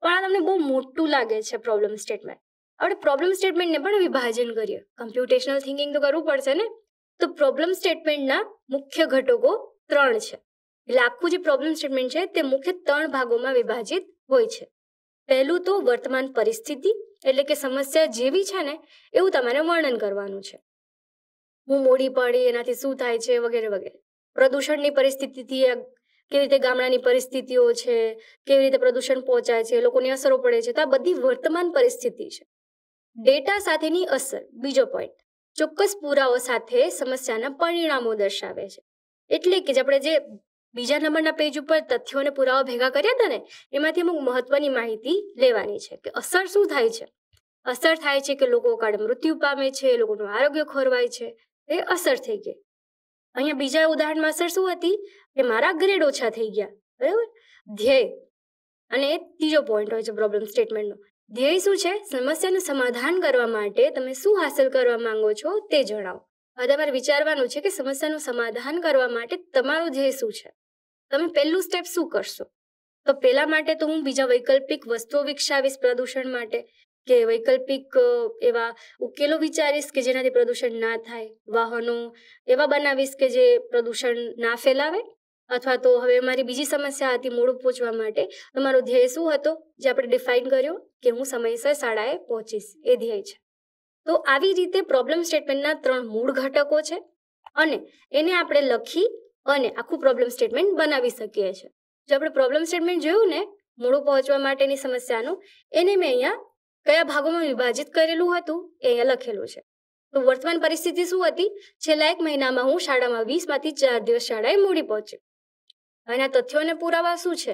[SPEAKER 1] પણ આ તમને બહુ મોટું લાગે છે પ્રોબ્લેમ સ્ટેટમેન્ટ આપણે પ્રોબ્લેમ સ્ટેટમેન્ટને પણ વિભાજન કરીએ કમ્પ્યુટેશનલ થિંકિંગ તો કરવું પડશે ને તો પ્રોબ્લેમ સ્ટેટમેન્ટના મુખ્ય ઘટકો ત્રણ છે એટલે આખું જે પ્રોબ્લેમ સ્ટેટમેન્ટ છે તે મુખ્ય ત્રણ ભાગોમાં વિભાજિત હોય છે પહેલું તો વર્તમાન પરિસ્થિતિ એટલે કે સમસ્યા જેવી છે ને એવું તમારે વર્ણન કરવાનું છે હું મોડી પડી એનાથી શું થાય છે વગેરે વગેરે પ્રદૂષણની પરિસ્થિતિથી કેવી રીતે ગામડાની પરિસ્થિતિઓ છે કેવી રીતે પ્રદૂષણ પહોંચાય છે લોકોની અસરો પડે છે તો આ બધી વર્તમાન પરિસ્થિતિ છે ડેટા સાથેની અસર બીજો પોઈન્ટ ચોક્કસ પુરાવો સાથે સમસ્યાના પરિણામો દર્શાવે છે એટલે કે આપણે જે બીજા નંબરના પેજ ઉપર તથ્યો અને પુરાવા ભેગા કર્યા હતા ને એમાંથી અમુક મહત્વની માહિતી લેવાની છે કે અસર શું થાય છે અસર થાય છે કે લોકો કાળે મૃત્યુ પામે છે લોકોનું આરોગ્ય ખોરવાય છે એ અસર થઈ ગઈ અહીંયા બીજા ઉદાહરણમાં અસર શું હતી કે મારા ગ્રેડ ઓછા થઈ ગયા બરાબર ધ્યેય અને ત્રીજો પોઈન્ટ હોય છે પ્રોબ્લેમ સ્ટેટમેન્ટનો ધ્યેય શું છે સમસ્યાનું સમાધાન કરવા માટે તમે શું હાંસલ કરવા માંગો છો તે જણાવો હવે તમારે વિચારવાનું છે કે સમસ્યાનું સમાધાન કરવા માટે તમારું ધ્યેય શું છે તમે પહેલું સ્ટેપ શું કરશો તો પેલા માટે તો હું બીજા વૈકલ્પિક વસ્તુઓ વિકસાવીશ પ્રદૂષણ માટે કે વૈકલ્પિક એવા ઉકેલો વિચારીશ કે જેનાથી પ્રદૂષણ ના થાય વાહનો એવા બનાવીશ કે જે પ્રદૂષણ ના ફેલાવે અથવા તો હવે મારી બીજી સમસ્યા હતી મૂળ પહોંચવા માટે તો મારો ધ્યેય શું હતો જે આપણે ડિફાઇન કર્યો કે હું સમયસર શાળાએ પહોંચીશ એ ધ્યેય છે તો આવી રીતે પ્રોબ્લેમ સ્ટેટમેન્ટના ત્રણ મૂળ ઘટકો છે અને એને આપણે લખી અને આખું પ્રોબ્લેમ સ્ટેટમેન્ટ બનાવી શકીએ છીએ જો આપણે પ્રોબ્લેમ સ્ટેટમેન્ટ જોયું ને મૂળો પહોંચવા માટેની સમસ્યાનું એને મેં અહીંયા કયા ભાગોમાં વિભાજિત કરેલું હતું એ અહીંયા લખેલું છે તો વર્તમાન પરિસ્થિતિ શું હતી છેલ્લા એક મહિનામાં હું શાળામાં વીસમાંથી ચાર દિવસ શાળાએ મોડી પહોંચી એના તથ્યોને પુરાવા શું છે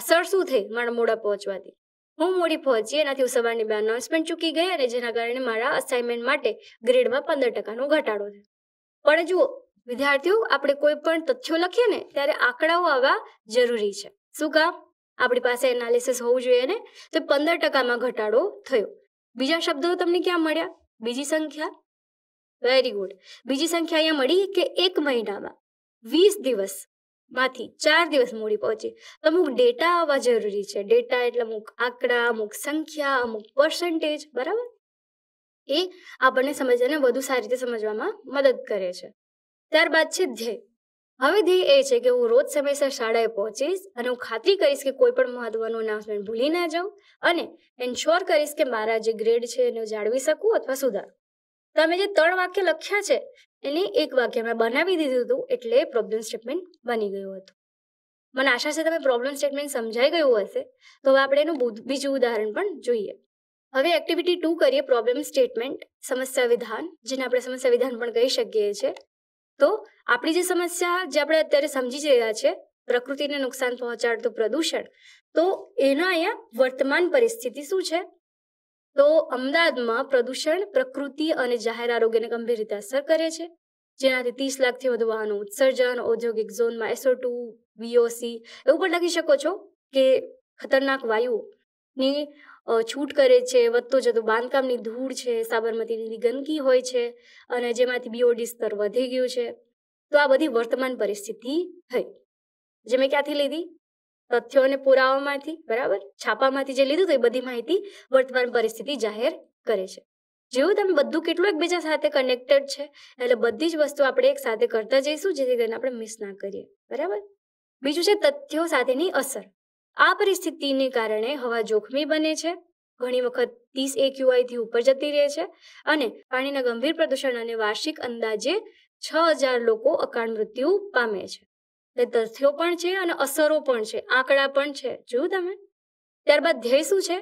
[SPEAKER 1] અસર શું થઈ મારા મોડા પહોંચવાથી હું મૂડી પહોંચી એનાથી હું સવારની બે અનાઉન્સમેન્ટ ચૂકી ગઈ અને જેના કારણે મારા અસાઇનમેન્ટ માટે ગ્રેડમાં પંદર ટકાનો ઘટાડો થયો પણ જુઓ વિદ્યાર્થીઓ આપણે કોઈ પણ તથ્યો લખીએ ને ત્યારે આંકડાઓ આવવા જરૂરી છે શું કામ આપણી પાસે એનાલિસિસ હોવું જોઈએ ને તો પંદર ટકામાં ઘટાડો થયો બીજા શબ્દો તમને ક્યાં મળ્યા બીજી સંખ્યા વેરી ગુડ બીજી સંખ્યા અહીંયા મળી કે એક મહિનામાં વીસ દિવસ માંથી ચાર દિવસ મૂડી પહોંચી અમુક ડેટા આવવા જરૂરી છે ડેટા એટલે અમુક આંકડા અમુક સંખ્યા અમુક પર્સન્ટેજ બરાબર એ આપણને સમજવાને વધુ સારી રીતે સમજવામાં મદદ કરે છે ત્યારબાદ છે ધ્યેય હવે ધ્યેય એ છે કે હું રોજ સમયસર શાળાએ પહોંચીશ અને હું ખાતરી કરીશ કે કોઈ પણ મહત્વનું અનાઉન્સમેન્ટ ભૂલી ના જાઉં અને એન્શ્યોર કરીશ કે મારા જે ગ્રેડ છે એને જાળવી શકું અથવા સુધારું તમે જે ત્રણ વાક્ય લખ્યા છે એને એક વાક્ય મેં બનાવી દીધું હતું એટલે પ્રોબ્લેમ સ્ટેટમેન્ટ બની ગયું હતું મને આશા છે તમે પ્રોબ્લેમ સ્ટેટમેન્ટ સમજાઈ ગયું હશે તો હવે આપણે એનું બીજું ઉદાહરણ પણ જોઈએ હવે એક્ટિવિટી ટુ કરીએ પ્રોબ્લેમ સ્ટેટમેન્ટ સમસ્યા વિધાન જેને આપણે સમસ્યા વિધાન પણ કહી શકીએ છીએ તો આપણી જે સમસ્યા જે આપણે અત્યારે સમજી રહ્યા છે પ્રકૃતિને નુકસાન પહોંચાડતું પ્રદૂષણ તો એના અહીંયા વર્તમાન પરિસ્થિતિ શું છે તો અમદાવાદમાં પ્રદૂષણ પ્રકૃતિ અને જાહેર આરોગ્યને ગંભીર રીતે અસર કરે છે જેનાથી ત્રીસ લાખથી વધુ વાહનો ઉત્સર્જન ઔદ્યોગિક ઝોનમાં એસો ટુ બીઓસી એવું પણ લખી શકો છો કે ખતરનાક વાયુની છૂટ કરે છે વધતો જતો બાંધકામની ધૂળ છે સાબરમતીની ગંદકી હોય છે અને જેમાંથી બીઓડી સ્તર વધી ગયું છે તો આ બધી વર્તમાન પરિસ્થિતિ થઈ જે મેં ક્યાંથી લીધી તથ્યો અને પુરાવામાંથી બરાબર છાપામાંથી જે લીધું તો એ બધી માહિતી વર્તમાન પરિસ્થિતિ જાહેર કરે છે જેવું તમે બધું કેટલું એકબીજા સાથે કનેક્ટેડ છે એટલે બધી જ વસ્તુ આપણે એક સાથે કરતા જઈશું જેથી કરીને આપણે મિસ ના કરીએ બરાબર બીજું છે તથ્યો સાથેની અસર આ પરિસ્થિતિને કારણે હવા જોખમી બને છે ઘણી વખત ત્રીસ એક્યુઆઈથી ઉપર જતી રહે છે અને પાણીના ગંભીર પ્રદૂષણ અને વાર્ષિક અંદાજે છ હજાર લોકો અકાળ મૃત્યુ પામે છે એટલે તથ્યો પણ છે અને અસરો પણ છે આંકડા પણ છે જોયું તમે ત્યારબાદ ધ્યેય શું છે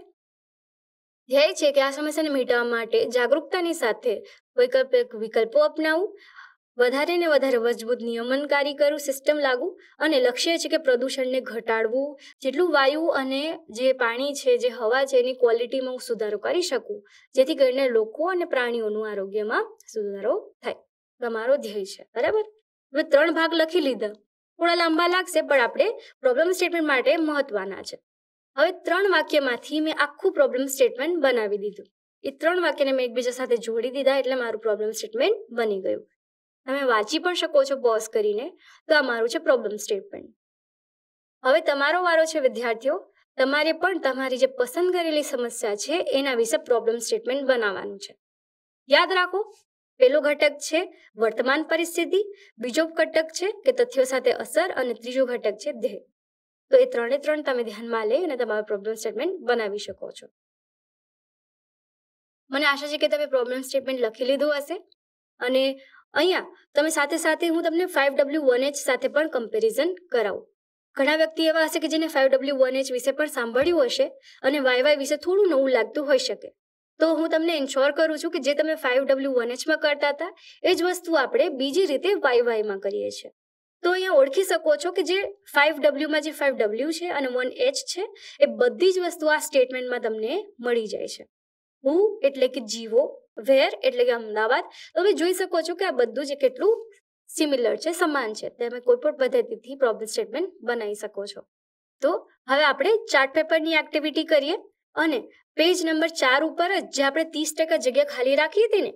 [SPEAKER 1] ધ્યેય છે કે આ સમસ્યાને મિટાવવા માટે જાગૃતતાની સાથે વૈકલ્પિક વિકલ્પો અપનાવવું વધારે ને વધારે મજબૂત નિયમનકારી કરું સિસ્ટમ લાગુ અને લક્ષ્ય છે કે પ્રદૂષણને ઘટાડવું જેટલું વાયુ અને જે પાણી છે જે હવા છે એની ક્વોલિટીમાં હું સુધારો કરી શકું જેથી કરીને લોકો અને પ્રાણીઓનું આરોગ્યમાં સુધારો થાય તમારો ધ્યેય છે બરાબર હવે ત્રણ ભાગ લખી લીધા થોડા લાંબા લાગશે પણ આપણે પ્રોબ્લેમ સ્ટેટમેન્ટ માટે મહત્વના છે હવે ત્રણ વાક્યમાંથી મેં આખું પ્રોબ્લેમ સ્ટેટમેન્ટ બનાવી દીધું એ ત્રણ વાક્યને મેં એકબીજા સાથે જોડી દીધા એટલે મારું પ્રોબ્લેમ સ્ટેટમેન્ટ બની ગયું તમે વાંચી પણ શકો છો પોઝ કરીને તો આ મારું છે પ્રોબ્લેમ સ્ટેટમેન્ટ હવે તમારો વારો છે વિદ્યાર્થીઓ તમારે પણ તમારી જે પસંદ કરેલી સમસ્યા છે એના વિશે પ્રોબ્લેમ સ્ટેટમેન્ટ બનાવવાનું છે યાદ રાખો પહેલો ઘટક છે વર્તમાન પરિસ્થિતિ બીજો ઘટક છે કે તથ્યો સાથે અસર અને ત્રીજો ઘટક છે ધ્યેય તો એ ત્રણે ત્રણ તમે ધ્યાનમાં લઈ અને તમારું પ્રોબ્લેમ સ્ટેટમેન્ટ બનાવી શકો છો મને આશા છે કે તમે પ્રોબ્લેમ સ્ટેટમેન્ટ લખી લીધું હશે અને અહીંયા તમે સાથે સાથે હું તમને ફાઇવ ડબલ્યુ વન એચ સાથે પણ કમ્પેરિઝન કરાવું ઘણા વ્યક્તિ એવા હશે કે જેને ફાઇવ ડબલ્યુ વન એચ વિશે પણ સાંભળ્યું હશે અને વાય વાય વિશે થોડું નવું લાગતું હોઈ શકે તો હું તમને ઇન્શ્યોર કરું છું કે જે તમે ફાઇવ ડબલ્યુ વન એચમાં કરતા હતા એ જ વસ્તુ આપણે બીજી રીતે વાય વાયમાં કરીએ છીએ તો અહીંયા ઓળખી શકો છો કે જે ફાઇવ ડબલ્યુમાં જે ફાઇવ ડબલ્યુ છે અને વન એચ છે એ બધી જ વસ્તુ આ સ્ટેટમેન્ટમાં તમને મળી જાય છે હું એટલે કે જીવો વેર એટલે કે અમદાવાદ તમે જોઈ શકો છો કે આ બધું જે કેટલું સિમિલર છે સમાન છે તમે કોઈ પણ પદ્ધતિથી પ્રોબ્લેમ સ્ટેટમેન્ટ બનાવી શકો છો તો હવે આપણે ચાર્ટ પેપરની એક્ટિવિટી કરીએ અને પેજ નંબર ચાર ઉપર જ જે આપણે ત્રીસ ટકા જગ્યા ખાલી રાખી હતી ને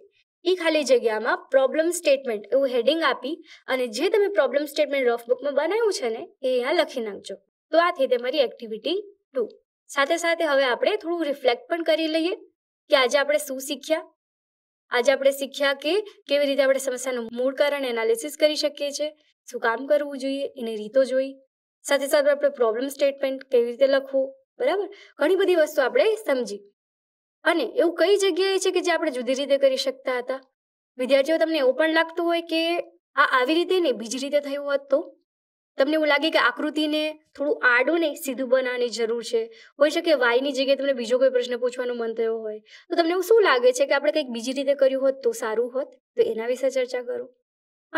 [SPEAKER 1] એ ખાલી જગ્યામાં પ્રોબ્લેમ સ્ટેટમેન્ટ એવું હેડિંગ આપી અને જે તમે પ્રોબ્લેમ સ્ટેટમેન્ટ રફ બુકમાં બનાવ્યું છે ને એ અહીંયા લખી નાખજો તો આથી તમારી એક્ટિવિટી ટુ સાથે સાથે હવે આપણે થોડું રિફ્લેક્ટ પણ કરી લઈએ કે આજે આપણે શું શીખ્યા આજે આપણે શીખ્યા કે કેવી રીતે આપણે સમસ્યાનું મૂળ કારણ એનાલિસિસ કરી શકીએ છીએ શું કામ કરવું જોઈએ એની રીતો જોઈ સાથે સાથે આપણે પ્રોબ્લેમ સ્ટેટમેન્ટ કેવી રીતે લખવું બરાબર ઘણી બધી વસ્તુ આપણે સમજી અને એવું કઈ જગ્યાએ છે કે જે આપણે જુદી રીતે કરી શકતા હતા વિદ્યાર્થીઓ તમને એવું પણ લાગતું હોય કે આ આવી રીતે ને બીજી રીતે થયું હોત તો તમને એવું લાગે કે આકૃતિને થોડું આડું ને સીધું બનાવવાની જરૂર છે હોઈ શકે વાયની જગ્યાએ તમને બીજો કોઈ પ્રશ્ન પૂછવાનું મન થયો હોય તો તમને એવું શું લાગે છે કે આપણે કંઈક બીજી રીતે કર્યું હોત તો સારું હોત તો એના વિશે ચર્ચા કરો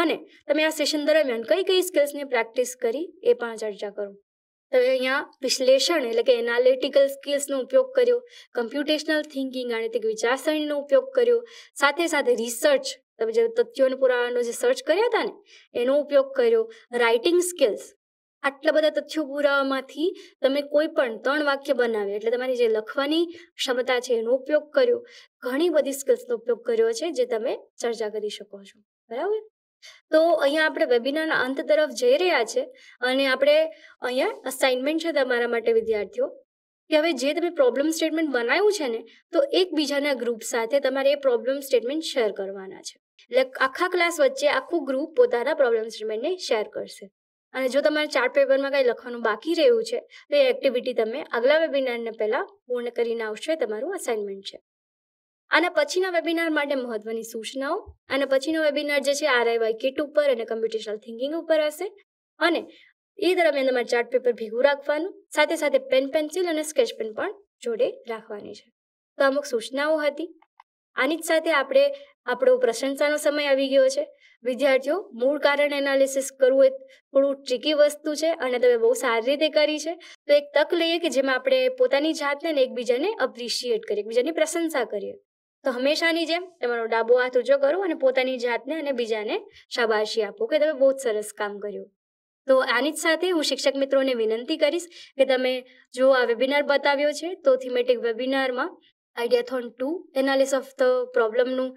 [SPEAKER 1] અને તમે આ સેશન દરમિયાન કઈ કઈ સ્કિલ્સને પ્રેક્ટિસ કરી એ પણ ચર્ચા કરો તમે અહીંયા વિશ્લેષણ એટલે કે એનાલિટિકલ સ્કિલ્સનો ઉપયોગ કર્યો કમ્પ્યુટેશનલ થિંકિંગ ગાણિતિક વિચારસરણીનો ઉપયોગ કર્યો સાથે સાથે રિસર્ચ તમે જે તથ્યોને પુરાવાનો જે સર્ચ કર્યા હતા ને એનો ઉપયોગ કર્યો રાઇટિંગ સ્કિલ્સ આટલા બધા તથ્યો પુરાવામાંથી તમે કોઈ પણ ત્રણ વાક્ય બનાવે એટલે તમારી જે લખવાની ક્ષમતા છે એનો ઉપયોગ કર્યો ઘણી બધી સ્કિલ્સનો ઉપયોગ કર્યો છે જે તમે ચર્ચા કરી શકો છો બરાબર તો અહીંયા આપણે વેબિનારના અંત તરફ જઈ રહ્યા છે અને આપણે અહીંયા અસાઇનમેન્ટ છે તમારા માટે વિદ્યાર્થીઓ કે હવે જે તમે પ્રોબ્લેમ સ્ટેટમેન્ટ બનાવ્યું છે ને તો એકબીજાના ગ્રુપ સાથે તમારે એ પ્રોબ્લેમ સ્ટેટમેન્ટ શેર કરવાના છે આખા ક્લાસ વચ્ચે આખું ગ્રુપ પોતાના પ્રોબ્લેમ સ્ટેટમેન્ટને શેર કરશે અને જો તમારે ચાર્ટ પેપરમાં કંઈ લખવાનું બાકી રહ્યું છે તો એ એક્ટિવિટી તમે આગલા વેબિનારને પહેલાં પૂર્ણ કરીને આવશો તમારું અસાઇનમેન્ટ છે આના પછીના વેબિનાર માટે મહત્વની સૂચનાઓ અને પછીનો વેબિનાર જે છે આરઆઈવાય કિટ ઉપર અને કમ્પ્યુટેશનલ થિંકિંગ ઉપર હશે અને એ દરમિયાન તમારે ચાર્ટ પેપર ભેગું રાખવાનું સાથે સાથે પેન પેન્સિલ અને સ્કેચ પેન પણ જોડે રાખવાની છે તો અમુક સૂચનાઓ હતી આની જ સાથે આપણે આપણો પ્રશંસાનો સમય આવી ગયો છે વિદ્યાર્થીઓ મૂળ કારણ એનાલિસિસ કરવું એ થોડું ટ્રીકી વસ્તુ છે અને તમે બહુ સારી રીતે કરી છે તો એક તક લઈએ કે જેમાં આપણે પોતાની જાતને ને એકબીજાને અપ્રિશિએટ કરીએ એકબીજાની પ્રશંસા કરીએ તો હંમેશાની જેમ તમારો ડાબો હાથ ઊંચો કરો અને પોતાની જાતને અને બીજાને શાબાશી આપો કે તમે બહુ સરસ કામ કર્યું તો આની જ સાથે હું શિક્ષક મિત્રોને વિનંતી કરીશ કે તમે જો આ વેબિનાર બતાવ્યો છે તો થીમેટિક વેબિનારમાં ideathon two analysis of the પ્રોબ્લમનું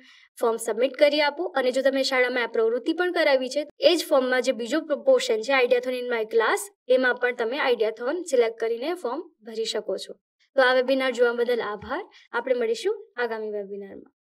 [SPEAKER 1] ફોર્મ સબમિટ કરી આપો અને જો તમે શાળામાં આ પ્રવૃત્તિ પણ કરાવી છે એ જ ફોર્મમાં જે બીજો પોર્શન છે આઈડિયાથોન ઇન માય ક્લાસ એમાં પણ તમે આઈડિયાથોન સિલેક્ટ કરીને ફોર્મ ભરી શકો છો તો આ વેબિનાર જોવા બદલ આભાર આપણે મળીશું આગામી વેબિનારમાં